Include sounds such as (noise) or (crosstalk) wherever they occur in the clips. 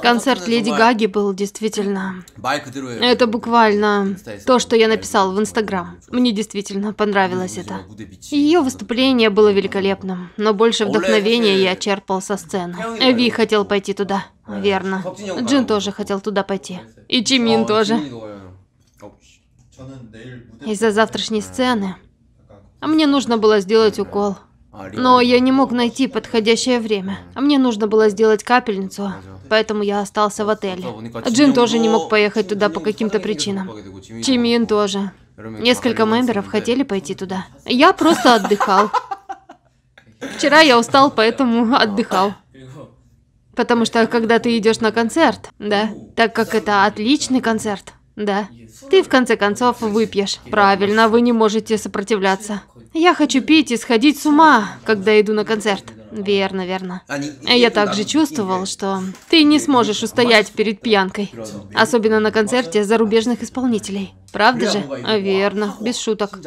Концерт Леди Гаги был действительно... Это буквально то, что я написал в Инстаграм. Мне действительно понравилось это. Ее выступление было великолепным, но больше вдохновения я черпал со сцены. Ви хотел пойти туда. Э, верно. Джин тоже хотел туда пойти. И а, Чимин тоже. Из-за завтрашней а, сцены а мне нужно было сделать укол. Но я не мог найти подходящее время. Мне нужно было сделать капельницу, поэтому я остался в отеле. Джин тоже не мог поехать туда по каким-то причинам. Чимин тоже. Несколько мемберов хотели пойти туда. Я просто отдыхал. Вчера я устал, поэтому отдыхал. Потому что когда ты идешь на концерт, да, так как это отличный концерт, да, ты в конце концов выпьешь. Правильно, вы не можете сопротивляться. Я хочу пить и сходить с ума, когда иду на концерт. Верно, верно. Я также чувствовал, что ты не сможешь устоять перед пьянкой. Особенно на концерте зарубежных исполнителей. Правда же? Верно, без шуток.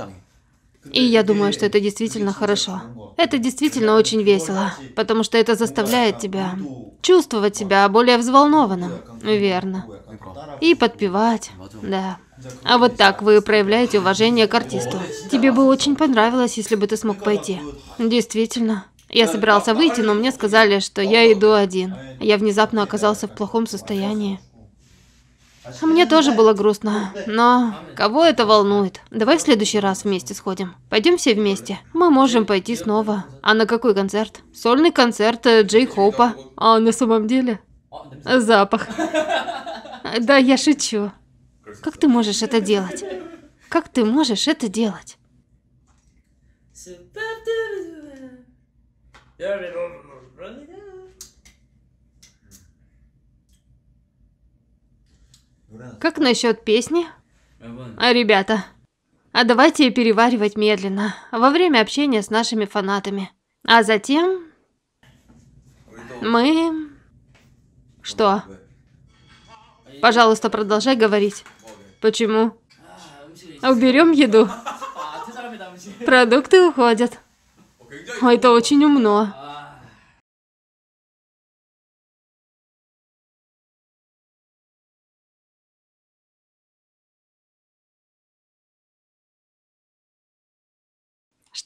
И я думаю, что это действительно хорошо. Это действительно очень весело, потому что это заставляет тебя чувствовать себя более взволнованным. Верно. И подпевать, да. А вот так вы проявляете уважение к артисту. Тебе бы очень понравилось, если бы ты смог пойти. Действительно. Я собирался выйти, но мне сказали, что я иду один. Я внезапно оказался в плохом состоянии. А мне тоже было грустно, но кого это волнует? Давай в следующий раз вместе сходим. Пойдем все вместе. Мы можем пойти снова. А на какой концерт? Сольный концерт э, Джей Хоупа. А на самом деле? Запах. Да, я шучу. Как ты можешь это делать? Как ты можешь это делать? Как насчет песни? А, ребята, а давайте переваривать медленно, во время общения с нашими фанатами. А затем мы... Что? Пожалуйста, продолжай говорить. Почему? А, Уберем еду. А, Продукты уходят. А это очень умно.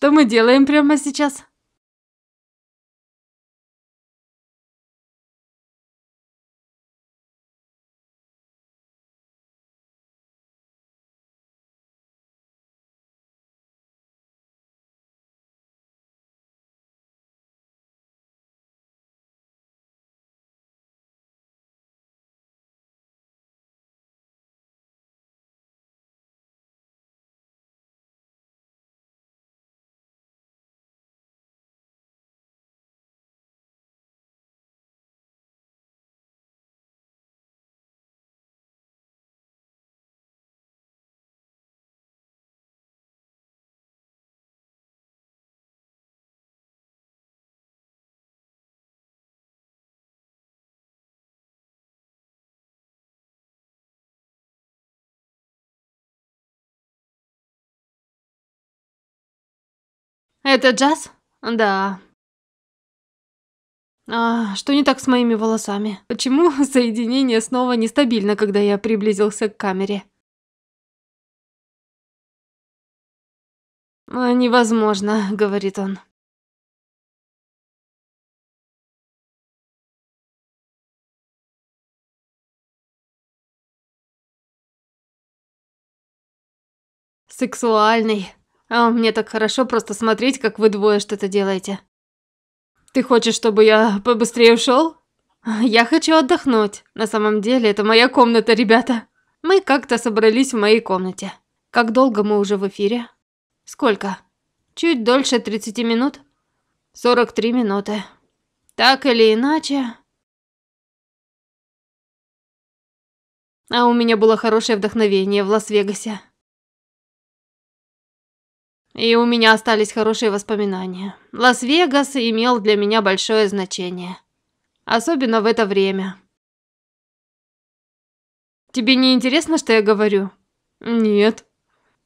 Что мы делаем прямо сейчас? Это джаз? Да. А что не так с моими волосами? Почему (laughs) соединение снова нестабильно, когда я приблизился к камере? А, «Невозможно», — говорит он. Сексуальный. А мне так хорошо просто смотреть, как вы двое что-то делаете. Ты хочешь, чтобы я побыстрее ушел? Я хочу отдохнуть. На самом деле, это моя комната, ребята. Мы как-то собрались в моей комнате. Как долго мы уже в эфире? Сколько? Чуть дольше 30 минут? 43 минуты. Так или иначе... А у меня было хорошее вдохновение в Лас-Вегасе и у меня остались хорошие воспоминания. Лас-Вегас имел для меня большое значение. Особенно в это время. Тебе не интересно, что я говорю? Нет.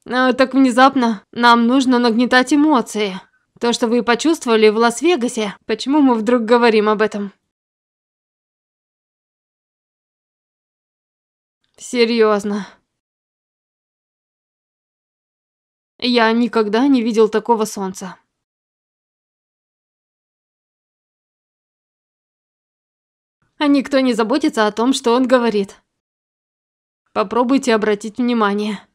А, так внезапно нам нужно нагнетать эмоции. То, что вы почувствовали в Лас-Вегасе, почему мы вдруг говорим об этом? Серьезно. Я никогда не видел такого солнца. А никто не заботится о том, что он говорит. Попробуйте обратить внимание.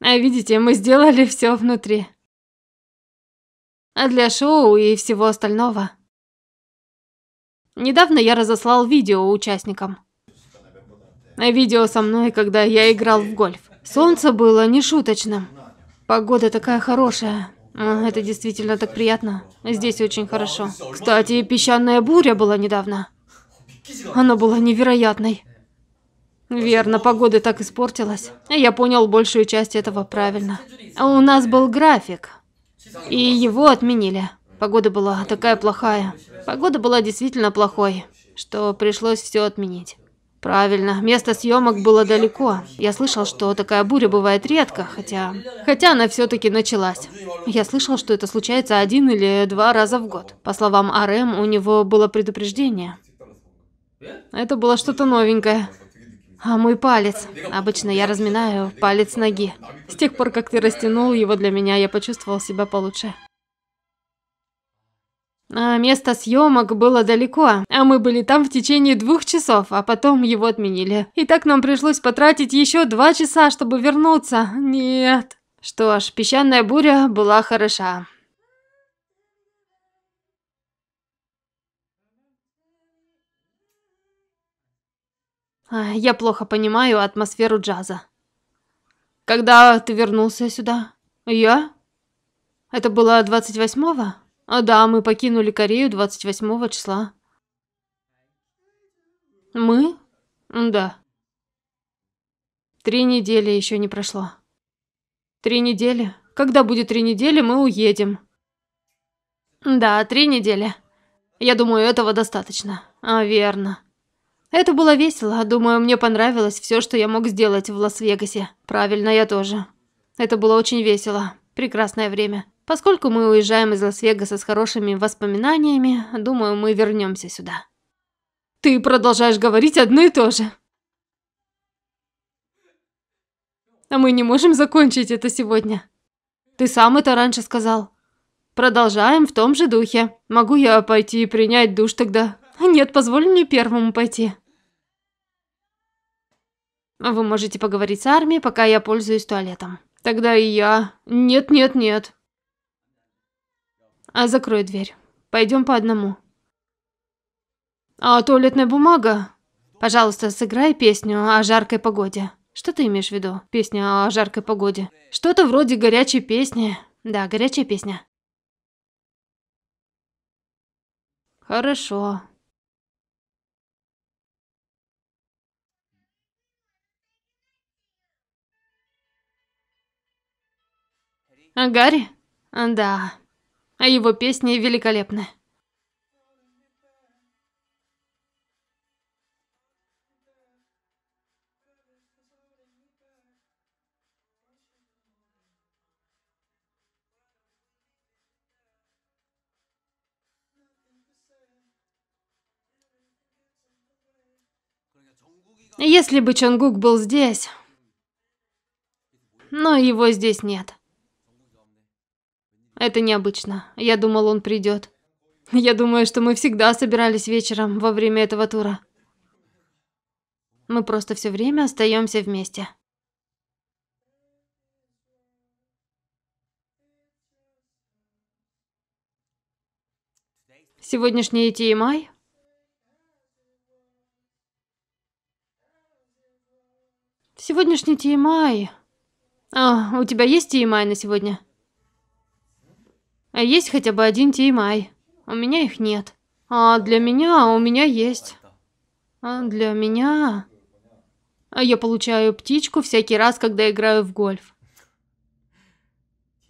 А видите, мы сделали все внутри. А для шоу и всего остального. Недавно я разослал видео участникам. Видео со мной, когда я играл в гольф. Солнце было нешуточным. Погода такая хорошая. А, это действительно так приятно. Здесь очень хорошо. Кстати, песчаная буря была недавно. Она была невероятной. Верно, погода так испортилась. Я понял большую часть этого правильно. А у нас был график, и его отменили. Погода была такая плохая. Погода была действительно плохой, что пришлось все отменить. Правильно, место съемок было далеко. Я слышал, что такая буря бывает редко, хотя... Хотя она все-таки началась. Я слышал, что это случается один или два раза в год. По словам АРМ, у него было предупреждение. Это было что-то новенькое. А мой палец. Обычно я разминаю палец ноги. С тех пор, как ты растянул его для меня, я почувствовал себя получше. А место съемок было далеко, а мы были там в течение двух часов, а потом его отменили. И так нам пришлось потратить еще два часа, чтобы вернуться. Нет. Что ж, песчаная буря была хороша. А, я плохо понимаю атмосферу джаза. Когда ты вернулся сюда? Я? Это было 28-го? А да, мы покинули Корею 28 числа. Мы? Да. Три недели еще не прошло. Три недели? Когда будет три недели, мы уедем. Да, три недели. Я думаю, этого достаточно. А, верно. Это было весело. Думаю, мне понравилось все, что я мог сделать в Лас-Вегасе. Правильно, я тоже. Это было очень весело. Прекрасное время. Поскольку мы уезжаем из Лас-Вегаса с хорошими воспоминаниями, думаю, мы вернемся сюда. Ты продолжаешь говорить одно и то же. А мы не можем закончить это сегодня. Ты сам это раньше сказал. Продолжаем в том же духе. Могу я пойти и принять душ тогда? Нет, позволь мне первому пойти. Вы можете поговорить с армией, пока я пользуюсь туалетом. Тогда и я... Нет-нет-нет а закрой дверь. Пойдем по одному. А туалетная бумага? Пожалуйста, сыграй песню о жаркой погоде. Что ты имеешь в виду? Песня о жаркой погоде. Что-то вроде горячей песни. Да, горячая песня. Хорошо. Гарри? Да а его песни великолепны. Если бы Чонгук был здесь, но его здесь нет. Это необычно. Я думал, он придет. Я думаю, что мы всегда собирались вечером во время этого тура. Мы просто все время остаемся вместе. Сегодняшний ETMI? Эм Сегодняшний TMI. Эм а, у тебя есть TMI эм на сегодня? А есть хотя бы один TMI? А у меня их нет. А для меня у меня есть. А для меня... А я получаю птичку всякий раз, когда играю в гольф.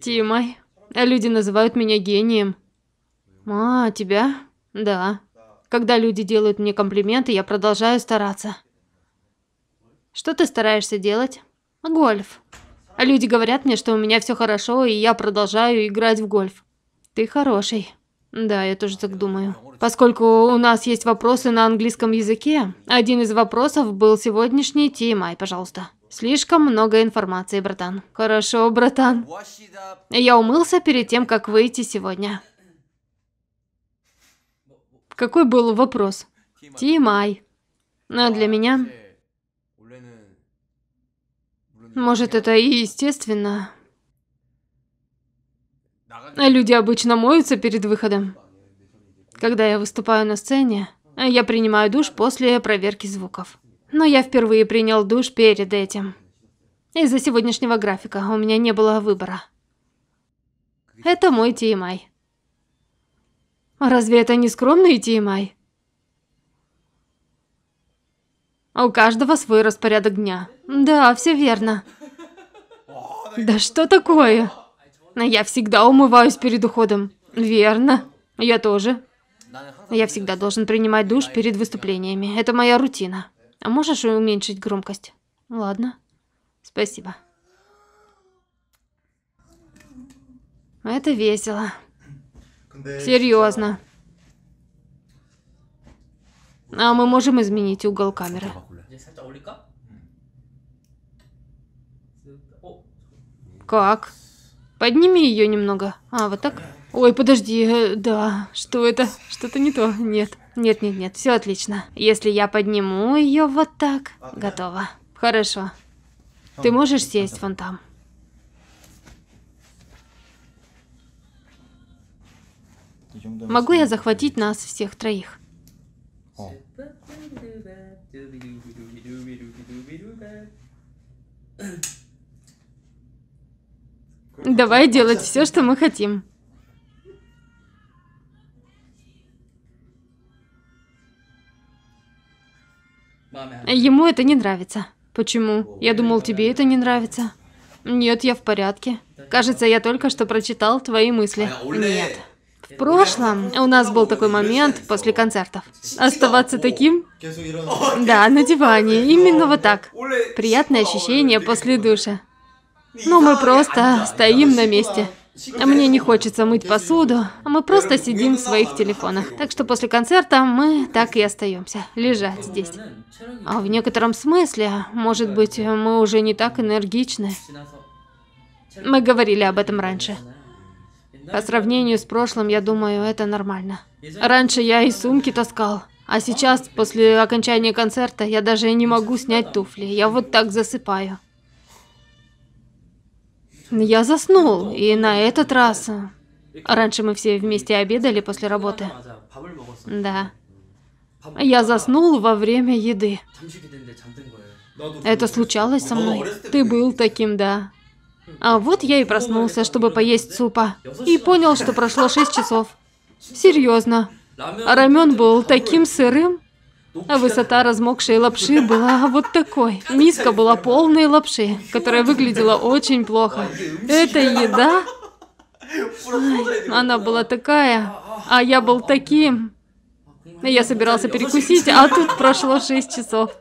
Тимай. А люди называют меня гением. А, тебя? Да. Когда люди делают мне комплименты, я продолжаю стараться. Что ты стараешься делать? Гольф. А люди говорят мне, что у меня все хорошо, и я продолжаю играть в гольф. Ты хороший. Да, я тоже так думаю. Поскольку у нас есть вопросы на английском языке, один из вопросов был сегодняшний Тимай, пожалуйста. Слишком много информации, братан. Хорошо, братан. Я умылся перед тем, как выйти сегодня. Какой был вопрос? Тимай. Но а для меня... Может, это и естественно. А люди обычно моются перед выходом. Когда я выступаю на сцене, я принимаю душ после проверки звуков. Но я впервые принял душ перед этим. Из-за сегодняшнего графика у меня не было выбора. Это мой TMI. Разве это не скромный TMI? У каждого свой распорядок дня. Да, все верно. Да что такое? Но я всегда умываюсь перед уходом. Верно. Я тоже. Я всегда должен принимать душ перед выступлениями. Это моя рутина. А можешь уменьшить громкость? Ладно. Спасибо. Это весело. Серьезно. А мы можем изменить угол камеры. Как? Подними ее немного. А, вот так? Ой, подожди, э, да, что это? Что-то не то. Нет, нет, нет, нет, все отлично. Если я подниму ее вот так, готово. Хорошо. Ты можешь сесть вон там? Могу я захватить нас всех троих? О. Давай делать все, что мы хотим. Ему это не нравится. Почему? Я думал, тебе это не нравится. Нет, я в порядке. Кажется, я только что прочитал твои мысли. Нет. В прошлом у нас был такой момент после концертов. Оставаться таким? Да, на диване. Именно вот так. Приятное ощущение после душа. Ну, мы просто стоим на месте. А мне не хочется мыть посуду, а мы просто сидим в своих телефонах. Так что после концерта мы так и остаемся, лежать здесь. А в некотором смысле, может быть, мы уже не так энергичны. Мы говорили об этом раньше. По сравнению с прошлым, я думаю, это нормально. Раньше я и сумки таскал. А сейчас, после окончания концерта, я даже не могу снять туфли. Я вот так засыпаю. Я заснул, и на этот раз... Э, раньше мы все вместе обедали после работы. Да. Я заснул во время еды. Это случалось со мной. Ты был таким, да. А вот я и проснулся, чтобы поесть супа. И понял, что прошло 6 часов. Серьезно. Рамен был таким сырым. А высота размокшей лапши была вот такой. Миска была полной лапши, которая выглядела очень плохо. Это еда? Ой, она была такая, а я был таким. Я собирался перекусить, а тут прошло 6 часов.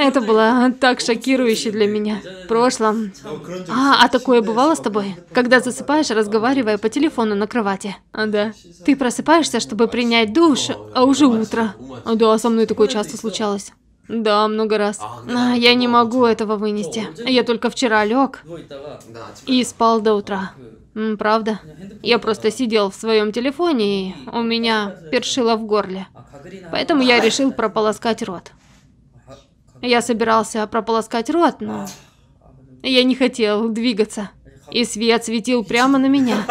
Это было так шокирующе для меня. В прошлом. А, а такое бывало с тобой? Когда засыпаешь, разговаривая по телефону на кровати. А, да. Ты просыпаешься, чтобы принять душ, а уже утро. А, да, со мной такое часто случалось. Да, много раз. А, я не могу этого вынести. Я только вчера лег и спал до утра. правда? Я просто сидел в своем телефоне и у меня першило в горле. Поэтому я решил прополоскать рот. Я собирался прополоскать рот, но... Я не хотел двигаться. И свет светил прямо на меня.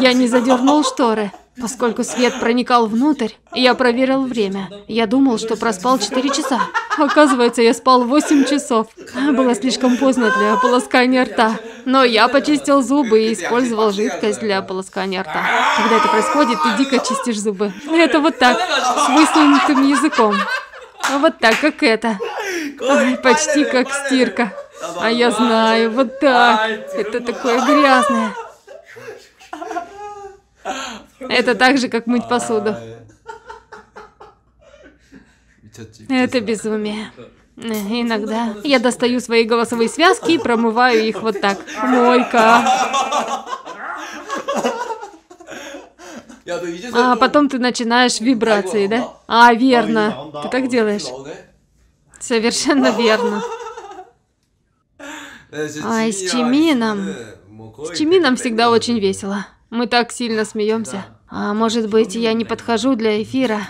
Я не задернул шторы. Поскольку свет проникал внутрь, я проверил время. Я думал, что проспал 4 часа. Оказывается, я спал 8 часов. Было слишком поздно для полоскания рта. Но я почистил зубы и использовал жидкость для полоскания рта. Когда это происходит, ты дико чистишь зубы. Это вот так, с высунутым языком. Вот так, как это. почти как стирка. А я знаю, вот так. Это такое грязное. Это так же, как мыть посуду. А, э. Это безумие. Э, иногда я достаю свои голосовые связки и промываю их вот так. Мойка. А потом ты начинаешь вибрации, да? А, верно. Ты так делаешь? Совершенно верно. А с Чимином... С Чимином всегда очень весело. Мы так сильно смеемся. А может быть, я не подхожу для эфира?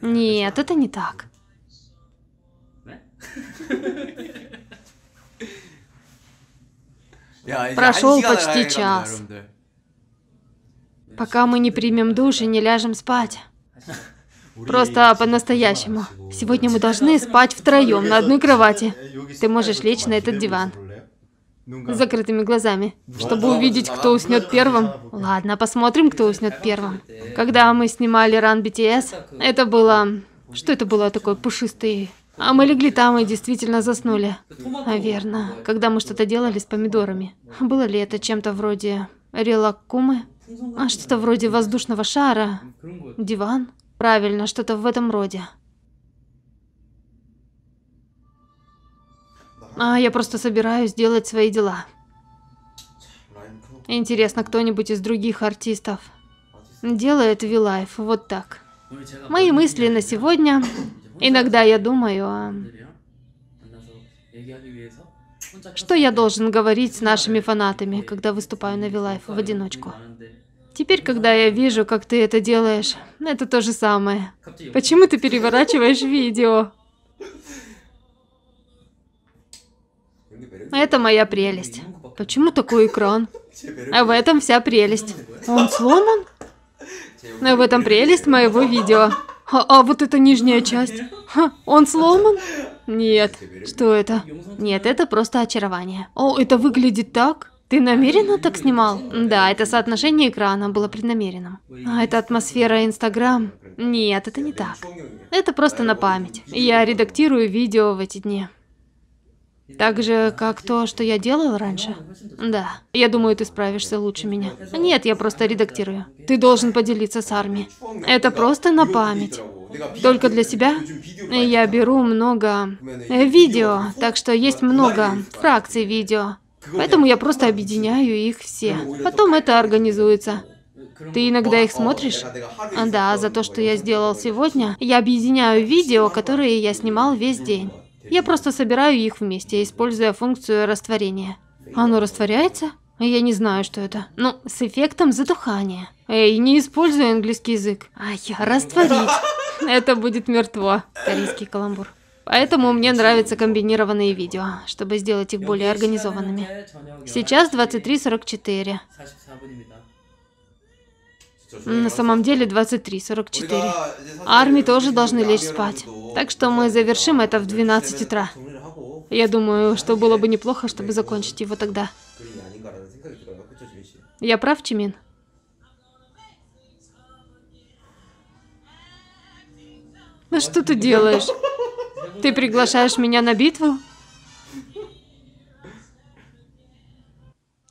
Нет, это не так. Прошел почти час. Пока мы не примем душ и не ляжем спать. Просто по-настоящему. Сегодня мы должны спать втроем на одной кровати. Ты можешь лечь на этот диван с ну закрытыми глазами, ну, чтобы увидеть, кто уснет первым. Ладно, посмотрим, кто уснет первым. Когда мы снимали Run BTS, это было... Что это было такое пушистое? А мы легли там и действительно заснули. Наверное, а, когда мы что-то делали с помидорами. Было ли это чем-то вроде релаккумы? Ну, а что-то вроде воздушного шара? Диван? Правильно, что-то в этом роде. А я просто собираюсь делать свои дела. Интересно, кто-нибудь из других артистов делает вилайф вот так. Мои мысли на сегодня. Иногда я думаю о... А что я должен говорить с нашими фанатами, когда выступаю на вилайф в одиночку? Теперь, когда я вижу, как ты это делаешь, это то же самое. Почему ты переворачиваешь видео? Это моя прелесть. Почему такой экран? А в этом вся прелесть. Он сломан? Но а в этом прелесть моего видео. А, а вот эта нижняя часть? Ха, он сломан? Нет. Что это? Нет, это просто очарование. О, это выглядит так? Ты намеренно так снимал? Да, это соотношение экрана было преднамеренным. А это атмосфера Инстаграм? Нет, это не так. Это просто на память. Я редактирую видео в эти дни. Так же, как то, что я делал раньше? Да. Я думаю, ты справишься лучше меня. Нет, я просто редактирую. Ты должен поделиться с армией. Это просто на память. Только для себя я беру много э, видео, так что есть много фракций видео. Поэтому я просто объединяю их все. Потом это организуется. Ты иногда их смотришь? Да, за то, что я сделал сегодня, я объединяю видео, которые я снимал весь день. Я просто собираю их вместе, используя функцию растворения. Оно растворяется? Я не знаю, что это. Ну, с эффектом затухания. Эй, не используй английский язык. А растворить. (laughs) Это будет мертво. Корейский каламбур. Поэтому мне нравятся комбинированные видео, чтобы сделать их более организованными. Сейчас 23.44. На самом деле 23.44. Армии тоже должны лечь спать. Так что мы завершим это в 12 утра. Я думаю, что было бы неплохо, чтобы закончить его тогда. Я прав, Чимин? Ну что ты делаешь? Ты приглашаешь меня на битву?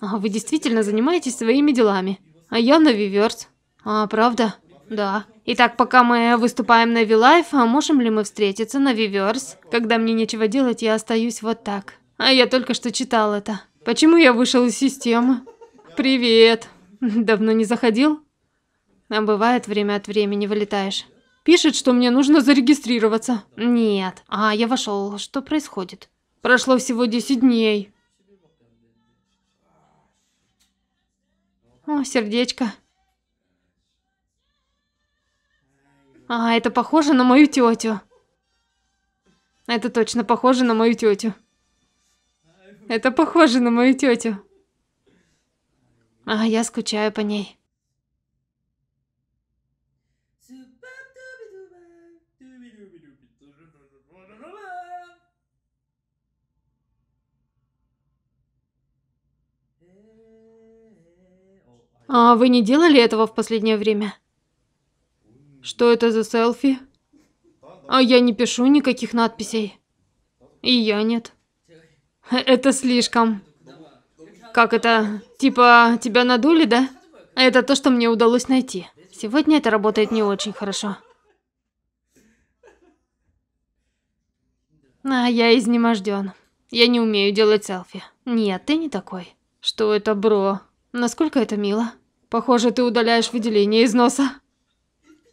А вы действительно занимаетесь своими делами. А я на виверт. А, правда? Да. Итак, пока мы выступаем на Вилайф, а можем ли мы встретиться на Виверс? Когда мне нечего делать, я остаюсь вот так. А я только что читал это. Почему я вышел из системы? Привет. (laughs) Давно не заходил? А бывает, время от времени вылетаешь. Пишет, что мне нужно зарегистрироваться. Нет. А, я вошел. Что происходит? Прошло всего 10 дней. О, сердечко. А, это похоже на мою тетю. Это точно похоже на мою тетю. Это похоже на мою тетю. А, я скучаю по ней. А вы не делали этого в последнее время? Что это за селфи? А я не пишу никаких надписей. И я нет. Это слишком. Как это? Типа, тебя надули, да? Это то, что мне удалось найти. Сегодня это работает не очень хорошо. А я изнеможден. Я не умею делать селфи. Нет, ты не такой. Что это, бро? Насколько это мило? Похоже, ты удаляешь выделение из носа.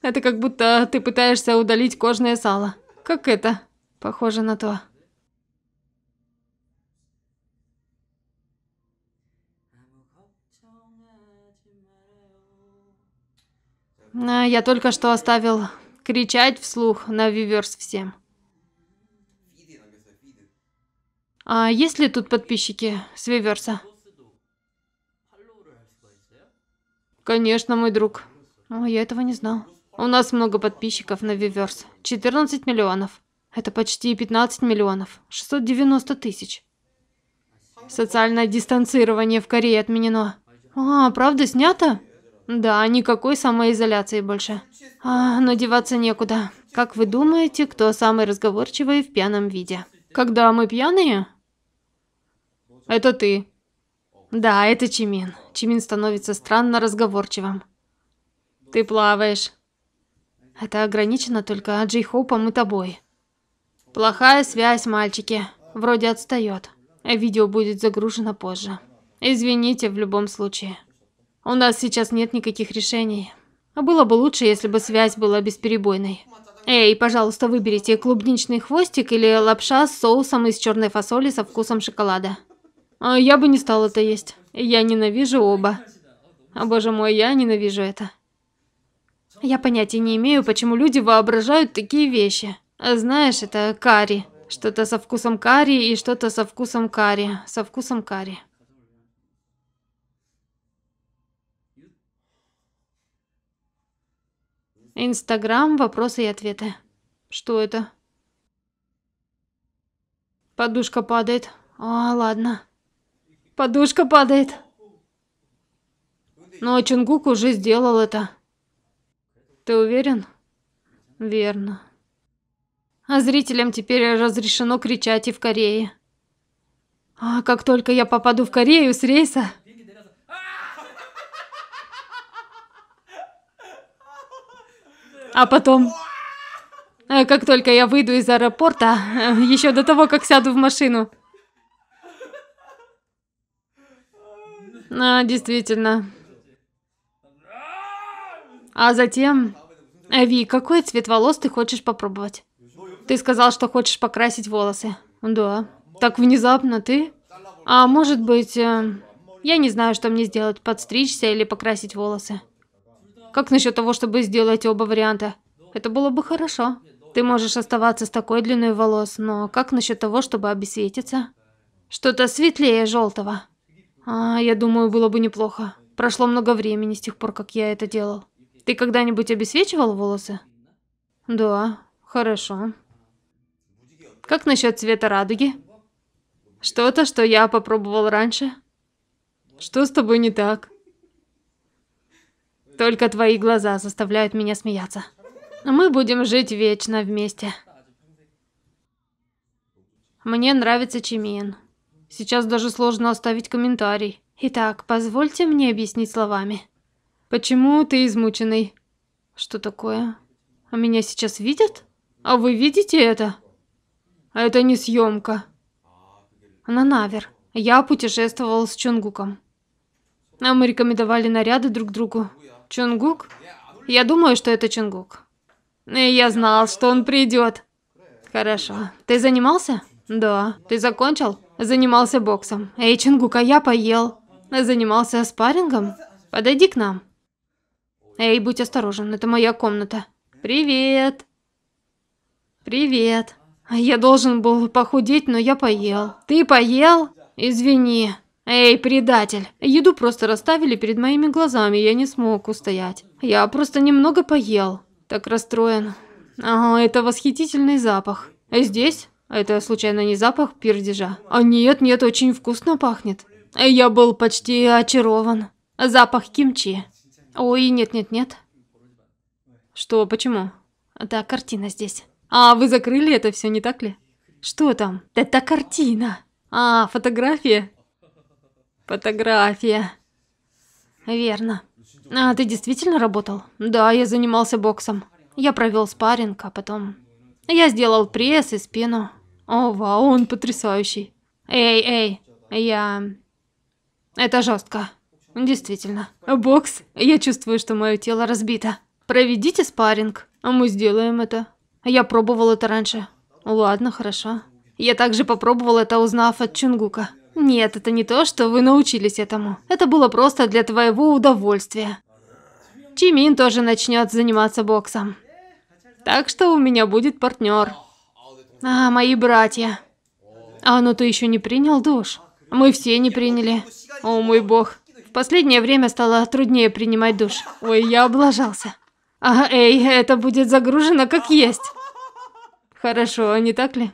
Это как будто ты пытаешься удалить кожное сало. Как это? Похоже на то. А, я только что оставил кричать вслух на Виверс всем. А есть ли тут подписчики с Виверса? Конечно, мой друг. О, я этого не знал. У нас много подписчиков на Виверс. 14 миллионов. Это почти 15 миллионов. 690 тысяч. Социальное дистанцирование в Корее отменено. А, правда, снято? Да, никакой самоизоляции больше. А, но деваться некуда. Как вы думаете, кто самый разговорчивый в пьяном виде? Когда мы пьяные? Это ты. Да, это Чимин. Чимин становится странно разговорчивым. Ты плаваешь. Это ограничено только Джей Хоупом и тобой. Плохая связь, мальчики. Вроде отстает. Видео будет загружено позже. Извините в любом случае. У нас сейчас нет никаких решений. Было бы лучше, если бы связь была бесперебойной. Эй, пожалуйста, выберите клубничный хвостик или лапша с соусом из черной фасоли со вкусом шоколада. А, я бы не стал это есть. Я ненавижу оба. О, боже мой, я ненавижу это. Я понятия не имею, почему люди воображают такие вещи. А знаешь, это карри. Что-то со вкусом карри и что-то со вкусом карри. Со вкусом карри. Инстаграм, вопросы и ответы. Что это? Подушка падает. А, ладно. Подушка падает. Но Чунгук уже сделал это. Ты уверен? Верно. А зрителям теперь разрешено кричать и в Корее. А как только я попаду в Корею с рейса... А потом... Э, как только я выйду из аэропорта, э, еще до того, как сяду в машину. А, действительно. А затем... Ави, какой цвет волос ты хочешь попробовать? Ты сказал, что хочешь покрасить волосы. Да. Так внезапно ты? А может быть... Э, я не знаю, что мне сделать, подстричься или покрасить волосы. Как насчет того, чтобы сделать оба варианта? Это было бы хорошо. Ты можешь оставаться с такой длиной волос, но как насчет того, чтобы обесветиться? Что-то светлее желтого. А, я думаю, было бы неплохо. Прошло много времени с тех пор, как я это делал. Ты когда-нибудь обесвечивал волосы? Да, хорошо. Как насчет цвета радуги? Что-то, что я попробовал раньше? Что с тобой не так? Только твои глаза заставляют меня смеяться. Мы будем жить вечно вместе. Мне нравится Чимин. Сейчас даже сложно оставить комментарий. Итак, позвольте мне объяснить словами. «Почему ты измученный?» «Что такое? А меня сейчас видят? А вы видите это?» «А это не съемка». «Она навер. Я путешествовал с Чунгуком». А мы рекомендовали наряды друг другу. Чунгук? Я думаю, что это Чунгук. И «Э, я знал, что он придет. Хорошо. Ты занимался? Да. Ты закончил? Занимался боксом. Эй, Чунгук, а я поел. Занимался спаррингом? Подойди к нам. Эй, будь осторожен, это моя комната. Привет. Привет. Я должен был похудеть, но я поел. Ты поел? Извини. Эй, предатель. Еду просто расставили перед моими глазами, я не смог устоять. Я просто немного поел. Так расстроен. Ага, это восхитительный запах. Здесь? Это случайно не запах пердежа? А нет, нет, очень вкусно пахнет. Я был почти очарован. Запах кимчи. Ой, нет-нет-нет. Что, почему? Да, картина здесь. А, вы закрыли это все, не так ли? Что там? Да это картина. А, фотография? Фотография. Верно. А ты действительно работал? Да, я занимался боксом. Я провел спарринг, а потом... Я сделал пресс и спину. О, вау, он потрясающий. Эй, эй, я... Это жестко. Действительно. Бокс, я чувствую, что мое тело разбито. Проведите спарринг, а мы сделаем это. Я пробовал это раньше. Ладно, хорошо. Я также попробовал это, узнав от Чунгука. Нет, это не то, что вы научились этому. Это было просто для твоего удовольствия. Чимин тоже начнет заниматься боксом. Так что у меня будет партнер. А, мои братья. А, ну ты еще не принял душ? Мы все не приняли. О, мой бог. В последнее время стало труднее принимать душ. Ой, я облажался. А, эй, это будет загружено как есть. Хорошо, не так ли?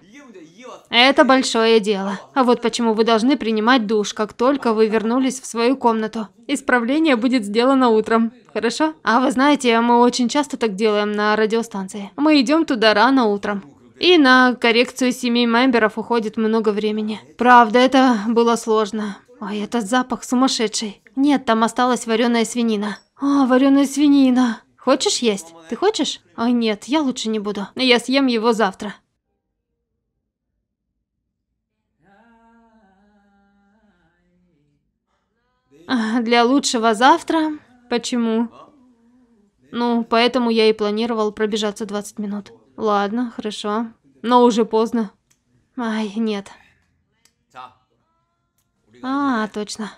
Это большое дело. А вот почему вы должны принимать душ, как только вы вернулись в свою комнату. Исправление будет сделано утром. Хорошо? А вы знаете, мы очень часто так делаем на радиостанции. Мы идем туда рано утром. И на коррекцию семей мемберов уходит много времени. Правда, это было сложно. Ой, этот запах сумасшедший. Нет, там осталась вареная свинина. О, а, вареная свинина. Хочешь есть? Ты хочешь? Ой, нет, я лучше не буду. Я съем его завтра. А, для лучшего завтра? Почему? Ну, поэтому я и планировал пробежаться 20 минут. Ладно, хорошо. Но уже поздно. Ай, нет. А, точно.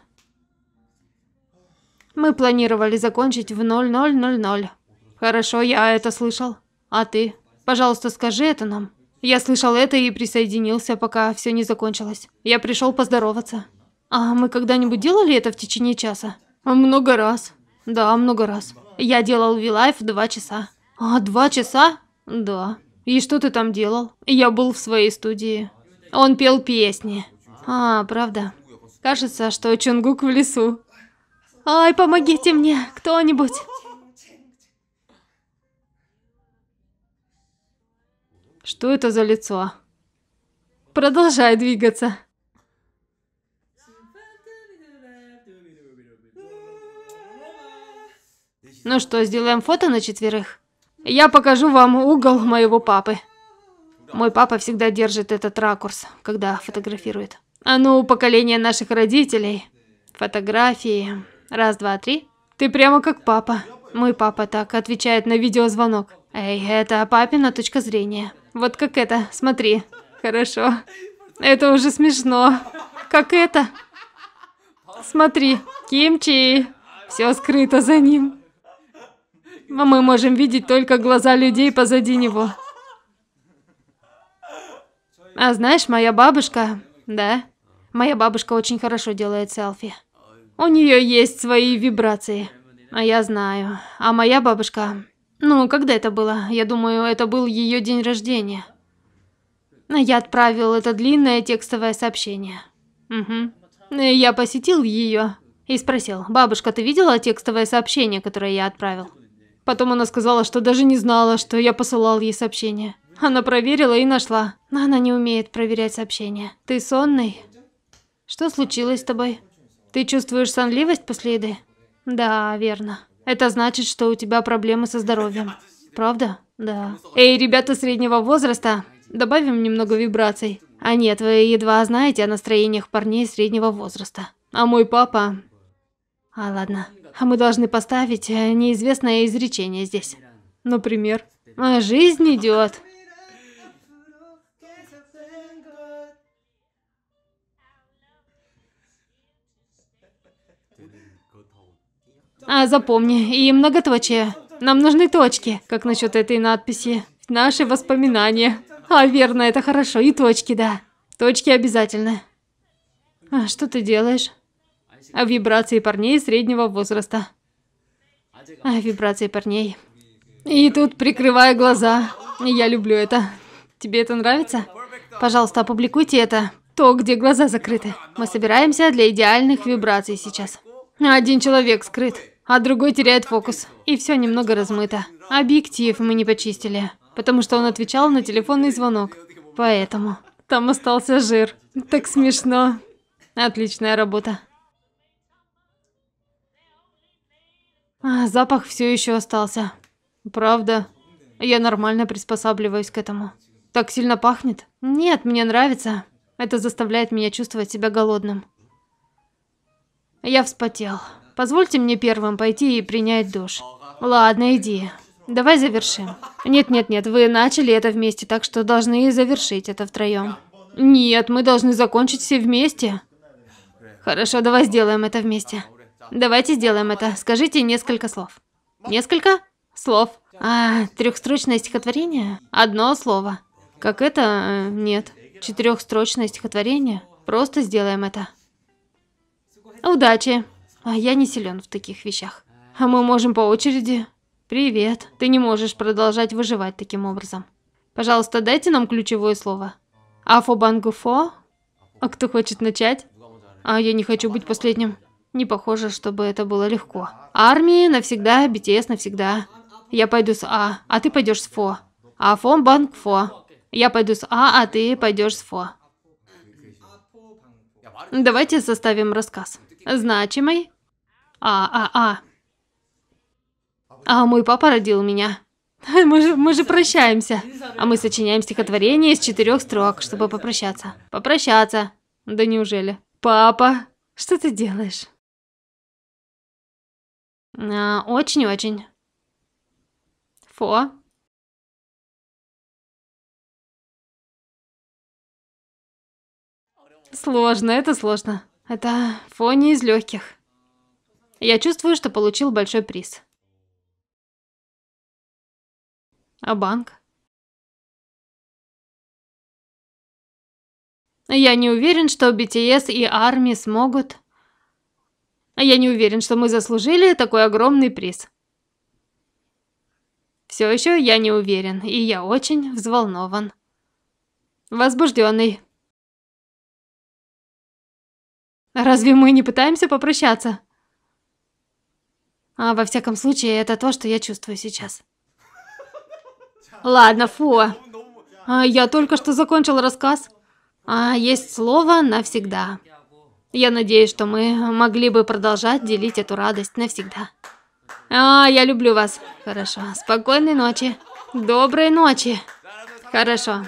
Мы планировали закончить в 0000. Хорошо, я это слышал. А ты? Пожалуйста, скажи это нам. Я слышал это и присоединился, пока все не закончилось. Я пришел поздороваться. А мы когда-нибудь делали это в течение часа? Много раз. Да, много раз. Я делал вилайф два часа. А, два часа? Да. И что ты там делал? Я был в своей студии. Он пел песни. А, правда. Кажется, что Чунгук в лесу. Ай, помогите мне, кто-нибудь. Что это за лицо? Продолжай двигаться. Ну что, сделаем фото на четверых? Я покажу вам угол моего папы. Мой папа всегда держит этот ракурс, когда фотографирует. А ну, поколение наших родителей. Фотографии. Раз, два, три. Ты прямо как папа. Мой папа так отвечает на видеозвонок. Эй, это папина точка зрения. Вот как это, смотри. Хорошо. Это уже смешно. Как это? Смотри, Кимчи. Все скрыто за ним. Но мы можем видеть только глаза людей позади него. А знаешь, моя бабушка... Да? Моя бабушка очень хорошо делает селфи. У нее есть свои вибрации. А я знаю. А моя бабушка... Ну, когда это было? Я думаю, это был ее день рождения. Я отправил это длинное текстовое сообщение. Угу. Я посетил ее и спросил, бабушка, ты видела текстовое сообщение, которое я отправил? Потом она сказала, что даже не знала, что я посылал ей сообщение. Она проверила и нашла. Но она не умеет проверять сообщения. Ты сонный? Что случилось с тобой? Ты чувствуешь сонливость после еды? Да, верно. Это значит, что у тебя проблемы со здоровьем. Правда? Да. Эй, ребята среднего возраста, добавим немного вибраций. А нет, вы едва знаете о настроениях парней среднего возраста. А мой папа... А ладно. А мы должны поставить э, неизвестное изречение здесь. Например. Жизнь идет. А, запомни, и многоточие. Нам нужны точки. Как насчет этой надписи? Наши воспоминания. А, верно, это хорошо. И точки, да. Точки обязательно. А что ты делаешь? А вибрации парней среднего возраста. А вибрации парней. И тут прикрывая глаза. Я люблю это. Тебе это нравится? Пожалуйста, опубликуйте это. То, где глаза закрыты. Мы собираемся для идеальных вибраций сейчас. Один человек скрыт а другой теряет фокус. И все немного размыто. Объектив мы не почистили, потому что он отвечал на телефонный звонок. Поэтому там остался жир. Так смешно. Отличная работа. А, запах все еще остался. Правда, я нормально приспосабливаюсь к этому. Так сильно пахнет? Нет, мне нравится. Это заставляет меня чувствовать себя голодным. Я вспотел. Позвольте мне первым пойти и принять душ. Ладно, иди. Давай завершим. Нет-нет-нет, вы начали это вместе, так что должны завершить это втроем. Нет, мы должны закончить все вместе. Хорошо, давай сделаем это вместе. Давайте сделаем это. Скажите несколько слов. Несколько слов. А, трехстрочное стихотворение? Одно слово. Как это? Э, нет. Четырехстрочное стихотворение? Просто сделаем это. Удачи! А я не силен в таких вещах. А мы можем по очереди. Привет. Ты не можешь продолжать выживать таким образом. Пожалуйста, дайте нам ключевое слово. Афо Афобангуфо? А кто хочет начать? А я не хочу быть последним. Не похоже, чтобы это было легко. Армии навсегда, BTS навсегда. Я пойду с А, а ты пойдешь с Фо. Афом банк Фо. Я пойду с А, а ты пойдешь с Фо. Давайте составим рассказ. Значимый, а-а-а. А мой папа родил меня. Мы же, мы же прощаемся. А мы сочиняем стихотворение из четырех строк, чтобы попрощаться. Попрощаться. Да неужели? Папа, что ты делаешь? А, очень-очень. Фо. Сложно, это сложно. Это фоне из легких. Я чувствую, что получил большой приз. А банк? Я не уверен, что BTS и Арми смогут... Я не уверен, что мы заслужили такой огромный приз. Все еще я не уверен, и я очень взволнован. Возбужденный. Разве мы не пытаемся попрощаться? А, во всяком случае, это то, что я чувствую сейчас. Ладно, фу. А, я только что закончил рассказ. А, есть слово «навсегда». Я надеюсь, что мы могли бы продолжать делить эту радость навсегда. А, я люблю вас. Хорошо. Спокойной ночи. Доброй ночи. Хорошо.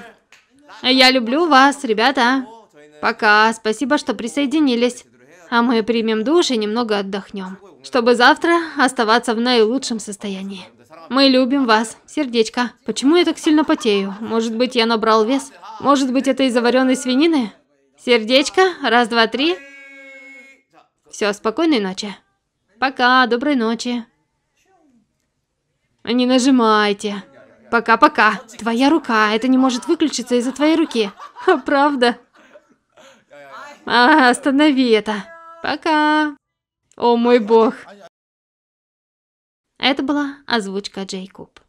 Я люблю вас, ребята. Пока. Спасибо, что присоединились а мы примем душ и немного отдохнем, чтобы завтра оставаться в наилучшем состоянии. Мы любим вас, сердечко. Почему я так сильно потею? Может быть, я набрал вес? Может быть, это из-за вареной свинины? Сердечко, раз, два, три. Все, спокойной ночи. Пока, доброй ночи. Не нажимайте. Пока-пока. Твоя рука, это не может выключиться из-за твоей руки. А, (laughs) правда? А, останови это. Пока. О мой бог. Это была озвучка Джейкоб.